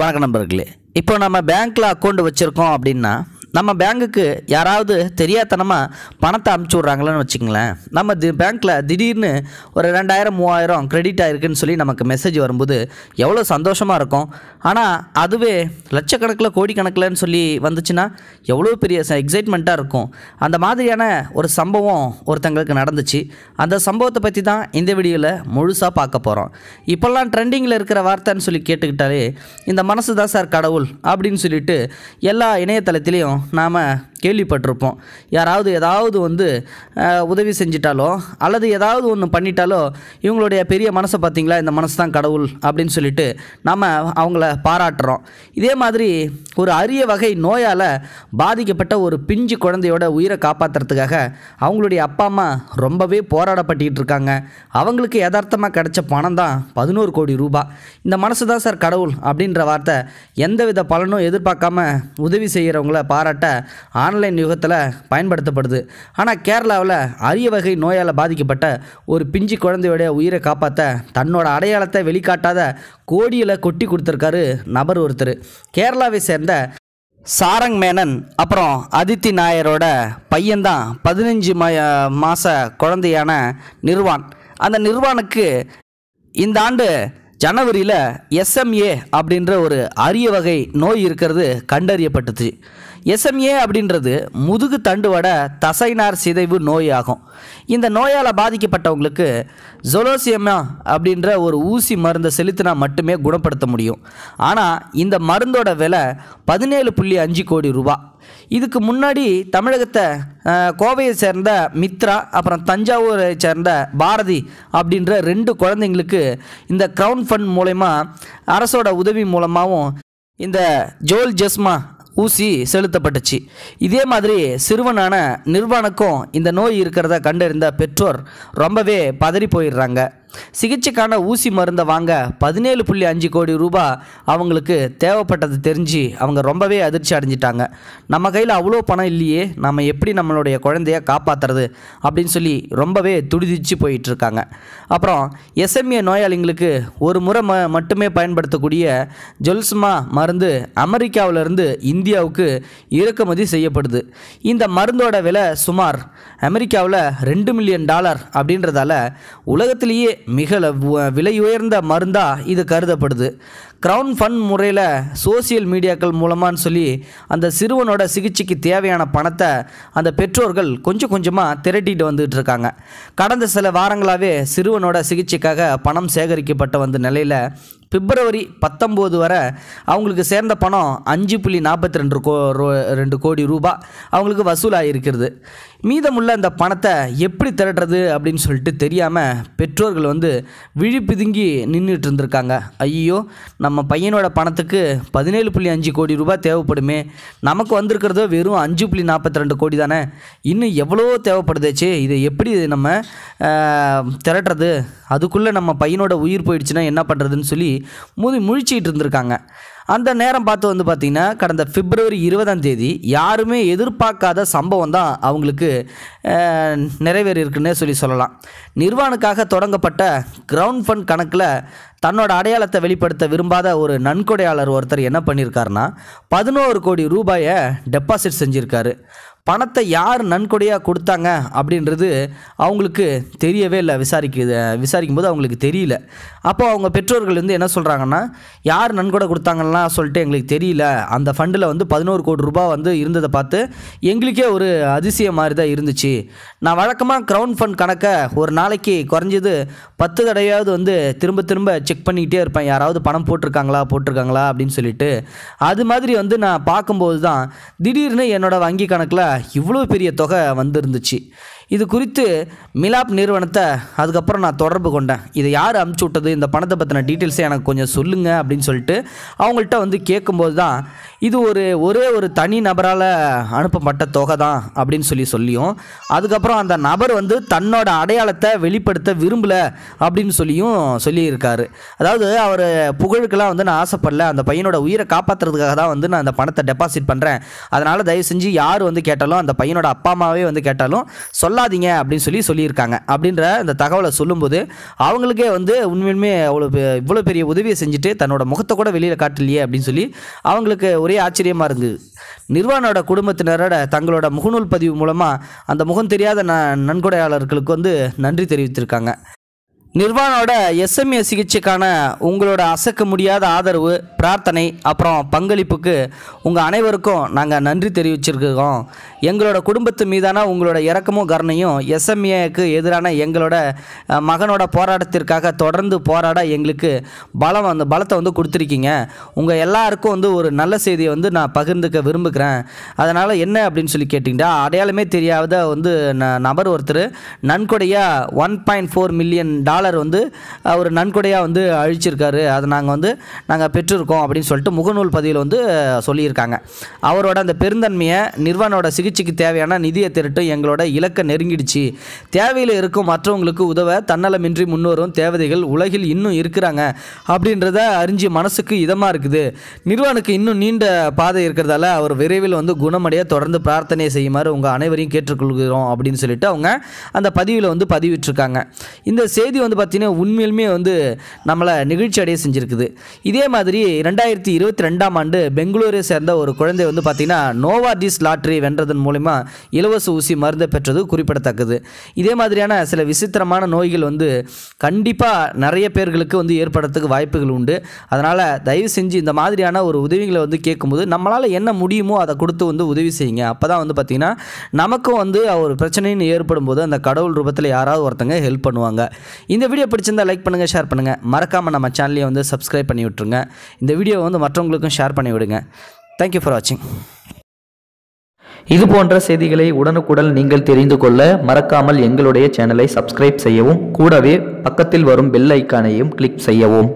வணக்கம் நண்பர்களே இப்போ நம்ம பேங்க்கில் அக்கௌண்ட் வச்சுருக்கோம் அப்படின்னா நம்ம பேங்க்குக்கு யாராவது தெரியாதனமாக பணத்தை அமுச்சு விட்றாங்களேன்னு வச்சுக்கங்களேன் நம்ம தி பேங்க்கில் திடீர்னு ஒரு ரெண்டாயிரம் மூவாயிரம் கிரெடிட் ஆகிருக்குன்னு சொல்லி நமக்கு மெசேஜ் வரும்போது எவ்வளோ சந்தோஷமாக இருக்கும் ஆனால் அதுவே லட்சக்கணக்கில் கோடிக்கணக்கில்னு சொல்லி வந்துச்சுன்னா எவ்வளோ பெரிய எக்ஸைட்மெண்ட்டாக இருக்கும் அந்த மாதிரியான ஒரு சம்பவம் ஒருத்தங்களுக்கு நடந்துச்சு அந்த சம்பவத்தை பற்றி தான் இந்த வீடியோவில் முழுசாக பார்க்க போகிறோம் இப்போல்லாம் ட்ரெண்டிங்கில் இருக்கிற வார்த்தைன்னு சொல்லி கேட்டுக்கிட்டாலே இந்த மனசு தான் சார் கடவுள் அப்படின்னு சொல்லிட்டு எல்லா இணையதளத்திலையும் nama கேள்விப்பட்டிருப்போம் யாராவது ஏதாவது வந்து உதவி செஞ்சிட்டாலோ அல்லது ஏதாவது ஒன்று பண்ணிட்டாலோ இவங்களுடைய பெரிய மனசை பார்த்திங்களா இந்த மனசு தான் கடவுள் அப்படின்னு சொல்லிட்டு நம்ம அவங்கள பாராட்டுறோம் இதே மாதிரி ஒரு அரிய வகை நோயால் பாதிக்கப்பட்ட ஒரு பிஞ்சு குழந்தையோட உயிரை காப்பாற்றுறதுக்காக அவங்களுடைய அப்பா அம்மா ரொம்பவே போராடப்பட்டுக்கிட்டு இருக்காங்க அவங்களுக்கு யதார்த்தமாக கிடைச்ச பணம் தான் பதினோரு கோடி ரூபா இந்த மனசு தான் சார் கடவுள் அப்படின்ற வார்த்தை எந்தவித பலனும் எதிர்பார்க்காம உதவி செய்கிறவங்கள பாராட்ட ஆன்லைன் யுகத்தில் பயன்படுத்தப்படுது ஆனால் கேரளாவில் அரிய வகை நோயால் பாதிக்கப்பட்ட ஒரு பிஞ்சு குழந்தையுடைய உயிரை காப்பாற்ற தன்னோட அடையாளத்தை வெளிக்காட்டாத கோடியில் கொட்டி கொடுத்துருக்காரு நபர் ஒருத்தர் கேரளாவை சேர்ந்த சாரங் மேனன் அப்புறம் அதித்தி நாயரோட பையன்தான் பதினஞ்சு ம மாத குழந்தையான நிர்வான் அந்த நிர்வானுக்கு இந்த ஆண்டு ஜனவரியில் எஸ்எம்ஏ அப்படின்ற ஒரு அரிய வகை நோய் இருக்கிறது கண்டறியப்பட்டது எஸ்எம்ஏ அப்படின்றது முதுகு தண்டுவட தசைனார் சிதைவு நோயாகும் இந்த நோயால் பாதிக்கப்பட்டவங்களுக்கு ஜொலோசியமா அப்படின்ற ஒரு ஊசி மருந்தை செலுத்தினா மட்டுமே குணப்படுத்த முடியும் ஆனால் இந்த மருந்தோட விலை பதினேழு புள்ளி அஞ்சு கோடி ரூபா இதுக்கு முன்னாடி தமிழகத்தை கோவையை சேர்ந்த மித்ரா அப்புறம் தஞ்சாவூரை சேர்ந்த பாரதி அப்படின்ற ரெண்டு குழந்தைங்களுக்கு இந்த க்ரௌன் ஃபண்ட் மூலயமா அரசோட உதவி மூலமாகவும் இந்த ஜோல் ஜஸ்மா ஊசி செலுத்தப்பட்டுச்சு இதே மாதிரி சிறுவனான நிர்வாணுக்கும் இந்த நோய் இருக்கிறத கண்டறிந்த பெற்றோர் ரொம்பவே பதறி போயிடுறாங்க சிகிச்சைக்கான ஊசி மருந்தை வாங்க பதினேழு புள்ளி அஞ்சு கோடி ரூபாய் அவங்களுக்கு தேவைப்பட்டது தெரிஞ்சு அவங்க ரொம்பவே அதிர்ச்சி அடைஞ்சிட்டாங்க நம்ம கையில் அவ்வளோ பணம் இல்லையே நம்ம எப்படி நம்மளுடைய குழந்தைய காப்பாற்றுறது அப்படின்னு சொல்லி ரொம்பவே துடிதிச்சு போயிட்டுருக்காங்க அப்புறம் எஸ்எம்ஏ நோயாளிகளுக்கு ஒரு முறை ம மட்டுமே பயன்படுத்தக்கூடிய ஜொல்ஸ்மா மருந்து அமெரிக்காவிலிருந்து இந்தியாவுக்கு இறக்குமதி செய்யப்படுது இந்த மருந்தோட விலை சுமார் அமெரிக்காவில் ரெண்டு மில்லியன் டாலர் அப்படின்றதால உலகத்திலேயே மிக விலையுயர்ந்த மருந்தாக இது கருதப்படுது க்ரௌன் ஃபண்ட் முறையில் சோசியல் மீடியாக்கள் மூலமானு சொல்லி அந்த சிறுவனோட சிகிச்சைக்கு தேவையான பணத்தை அந்த பெற்றோர்கள் கொஞ்சம் கொஞ்சமாக திரட்டிட்டு வந்துகிட்டு இருக்காங்க கடந்த சில வாரங்களாகவே சிறுவனோட சிகிச்சைக்காக பணம் சேகரிக்கப்பட்ட வந்த நிலையில் பிப்ரவரி பத்தொம்போது வரை அவங்களுக்கு சேர்ந்த பணம் அஞ்சு புள்ளி நாற்பத்தி ரெண்டு கோ ரெண்டு கோடி ரூபாய் அவங்களுக்கு வசூலாக இருக்கிறது மீதமுள்ள இந்த பணத்தை எப்படி திரட்டுறது அப்படின்னு சொல்லிட்டு தெரியாமல் பெற்றோர்கள் வந்து விழிப்புதுங்கி நின்றுட்டு இருந்திருக்காங்க ஐயோ நம்ம பையனோட பணத்துக்கு பதினேழு புள்ளி அஞ்சு கோடி ரூபாய் தேவைப்படுமே நமக்கு வந்திருக்கிறதோ வெறும் அஞ்சு புள்ளி நாற்பத்தி ரெண்டு கோடி தானே இன்னும் எவ்வளோ தேவைப்படுதேச்சு இதை எப்படி நம்ம திரட்டுறது அதுக்குள்ளே நம்ம பையனோட உயிர் போயிடுச்சுன்னா என்ன பண்ணுறதுன்னு சொல்லி மூதி முழிச்சிக்கிட்டு இருந்திருக்காங்க அந்த நேரம் பார்த்து வந்து பார்த்திங்கன்னா கடந்த பிப்ரவரி இருபதாம் தேதி யாருமே எதிர்பார்க்காத சம்பவம் தான் அவங்களுக்கு நிறைவேறியிருக்குன்னே சொல்லி சொல்லலாம் நிர்வாணுக்காக தொடங்கப்பட்ட கிரவுண்ட் ஃபண்ட் கணக்கில் தன்னோட அடையாளத்தை வெளிப்படுத்த விரும்பாத ஒரு நன்கொடையாளர் ஒருத்தர் என்ன பண்ணியிருக்காருன்னா பதினோரு கோடி ரூபாயை டெபாசிட் செஞ்சுருக்காரு பணத்தை யார் நன்கொடையாக கொடுத்தாங்க அப்படின்றது அவங்களுக்கு தெரியவே இல்லை விசாரிக்க விசாரிக்கும் போது அவங்களுக்கு தெரியல அப்போ அவங்க பெற்றோர்கள் வந்து என்ன சொல்கிறாங்கன்னா யார் நன்கொடை கொடுத்தாங்கன்னா சொல்லிட்டு எங்களுக்கு தெரியல அந்த ஃபண்டில் வந்து பதினோரு கோடி ரூபாய் வந்து இருந்ததை பார்த்து எங்களுக்கே ஒரு அதிசயம் மாதிரி தான் இருந்துச்சு நான் வழக்கமாக க்ரௌன் ஃபண்ட் கணக்கை ஒரு நாளைக்கு குறைஞ்சது பத்து தடையாவது வந்து திரும்ப திரும்ப செக் பண்ணிக்கிட்டே இருப்பேன் யாராவது பணம் போட்டிருக்காங்களா போட்டிருக்காங்களா அப்படின்னு சொல்லிட்டு அது மாதிரி வந்து நான் பார்க்கும்போது தான் திடீர்னு என்னோடய வங்கி கணக்கில் இவ்வளோ பெரிய தொகை வந்திருந்துச்சு இது குறித்து மிலாப் நிறுவனத்தை அதுக்கப்புறம் நான் தொடர்பு கொண்டேன் இதை யார் அமுச்சு விட்டது இந்த பணத்தை பற்றின டீட்டெயில்ஸை எனக்கு கொஞ்சம் சொல்லுங்கள் அப்படின்னு சொல்லிட்டு அவங்கள்ட்ட வந்து கேட்கும்போது தான் இது ஒரு ஒரே ஒரு தனி நபரால் அனுப்பப்பட்ட தொகை தான் அப்படின்னு சொல்லி சொல்லியும் அதுக்கப்புறம் அந்த நபர் வந்து தன்னோட அடையாளத்தை வெளிப்படுத்த விரும்பலை அப்படின்னு சொல்லியும் சொல்லியிருக்காரு அதாவது அவர் புகழுக்கெல்லாம் வந்து நான் ஆசைப்படல அந்த பையனோட உயிரை காப்பாற்றுறதுக்காக தான் வந்து நான் அந்த பணத்தை டெபாசிட் பண்ணுறேன் அதனால் தயவு செஞ்சு யார் வந்து கேட்டாலும் அந்த பையனோட அப்பா அம்மாவே வந்து கேட்டாலும் சொல்ல சொல்லாதீங்க அப்படின்னு சொல்லி சொல்லியிருக்காங்க அப்படின்ற இந்த தகவலை சொல்லும்போது அவங்களுக்கே வந்து உண்மையுமே அவ்வளோ இவ்வளோ பெரிய உதவியை செஞ்சுட்டு தன்னோட முகத்தை கூட வெளியில் காட்டலையே அப்படின்னு சொல்லி அவங்களுக்கு ஒரே ஆச்சரியமாக இருந்தது நிர்வாணோட குடும்பத்தினரோட தங்களோட முகநூல் பதிவு மூலமாக அந்த முகம் தெரியாத ந நன்கொடையாளர்களுக்கு வந்து நன்றி தெரிவித்திருக்காங்க நிர்வாணோட எஸ்எம்ஏ சிகிச்சைக்கான உங்களோட அசக்க முடியாத ஆதரவு பிரார்த்தனை அப்புறம் பங்களிப்புக்கு உங்கள் அனைவருக்கும் நாங்கள் நன்றி தெரிவிச்சிருக்கோம் எங்களோட குடும்பத்து மீதான உங்களோட இறக்கமும் கருணையும் எஸ்எம்ஏக்கு எதிரான எங்களோட மகனோட போராட்டத்திற்காக தொடர்ந்து போராட எங்களுக்கு பலம் வந்து பலத்தை வந்து கொடுத்துருக்கீங்க உங்கள் எல்லாருக்கும் வந்து ஒரு நல்ல செய்தியை வந்து நான் பகிர்ந்துக்க விரும்புகிறேன் அதனால் என்ன அப்படின்னு சொல்லி கேட்டிங்கன்னா அடையாளமே தெரியாத வந்து நபர் ஒருத்தர் நன்கொடையாக one point four million dollar வேளாளர் வந்து அவர் நன்கொடையாக வந்து அழிச்சிருக்காரு அது நாங்கள் வந்து நாங்கள் பெற்றிருக்கோம் அப்படின்னு சொல்லிட்டு முகநூல் பதிவில் வந்து சொல்லியிருக்காங்க அவரோட அந்த பெருந்தன்மையை நிர்வாணோட சிகிச்சைக்கு தேவையான நிதியை திரட்டு எங்களோட இலக்கை நெருங்கிடுச்சு தேவையில் இருக்கும் மற்றவங்களுக்கு உதவ தன்னலமின்றி முன்னோரும் தேவதைகள் உலகில் இன்னும் இருக்கிறாங்க அப்படின்றத அறிஞ்சு மனசுக்கு இதமாக இருக்குது நிர்வாணுக்கு இன்னும் நீண்ட பாதை இருக்கிறதால அவர் விரைவில் வந்து குணமடைய தொடர்ந்து பிரார்த்தனை செய்யுமாறு உங்கள் அனைவரையும் கேட்டுக்கொள்கிறோம் அப்படின்னு சொல்லிட்டு அவங்க அந்த பதிவில் வந்து பதிவிட்டிருக்காங்க இந்த செய்தி வந்து வந்து பார்த்திங்கன்னா உண்மையிலுமே வந்து நம்மளை நிகழ்ச்சி அடைய செஞ்சுருக்குது இதே மாதிரி ரெண்டாயிரத்தி இருபத்தி ரெண்டாம் ஆண்டு பெங்களூரை சேர்ந்த ஒரு குழந்தை வந்து பார்த்திங்கன்னா நோவா டிஸ் லாட்ரி வென்றதன் மூலிமா இலவச ஊசி மருந்தை பெற்றது குறிப்பிடத்தக்கது இதே மாதிரியான சில விசித்திரமான நோய்கள் வந்து கண்டிப்பாக நிறைய பேர்களுக்கு வந்து ஏற்படுறதுக்கு வாய்ப்புகள் உண்டு அதனால் தயவு செஞ்சு இந்த மாதிரியான ஒரு உதவிகளை வந்து கேட்கும்போது நம்மளால் என்ன முடியுமோ அதை கொடுத்து வந்து உதவி செய்யுங்க அப்போ தான் வந்து பார்த்திங்கன்னா நமக்கும் வந்து ஒரு பிரச்சனைன்னு ஏற்படும் போது அந்த கடவுள் ரூபத்தில் யாராவது ஒருத்தங்க ஹெல்ப் பண்ணுவாங்க இந்த வீடியோ பிடிச்சிருந்தால் லைக் பண்ணுங்கள் ஷேர் பண்ணுங்கள் மறக்காமல் நம்ம சேனலையை வந்து சப்ஸ்கிரைப் பண்ணி விட்ருங்க இந்த வீடியோவை வந்து மற்றவங்களுக்கும் ஷேர் பண்ணி விடுங்க தேங்க்யூ ஃபார் வாட்சிங் இது போன்ற செய்திகளை உடனுக்குடன் நீங்கள் தெரிந்து கொள்ள மறக்காமல் எங்களுடைய சேனலை சப்ஸ்கிரைப் செய்யவும் கூடவே பக்கத்தில் வரும் பெல் ஐக்கானையும் கிளிக் செய்யவும்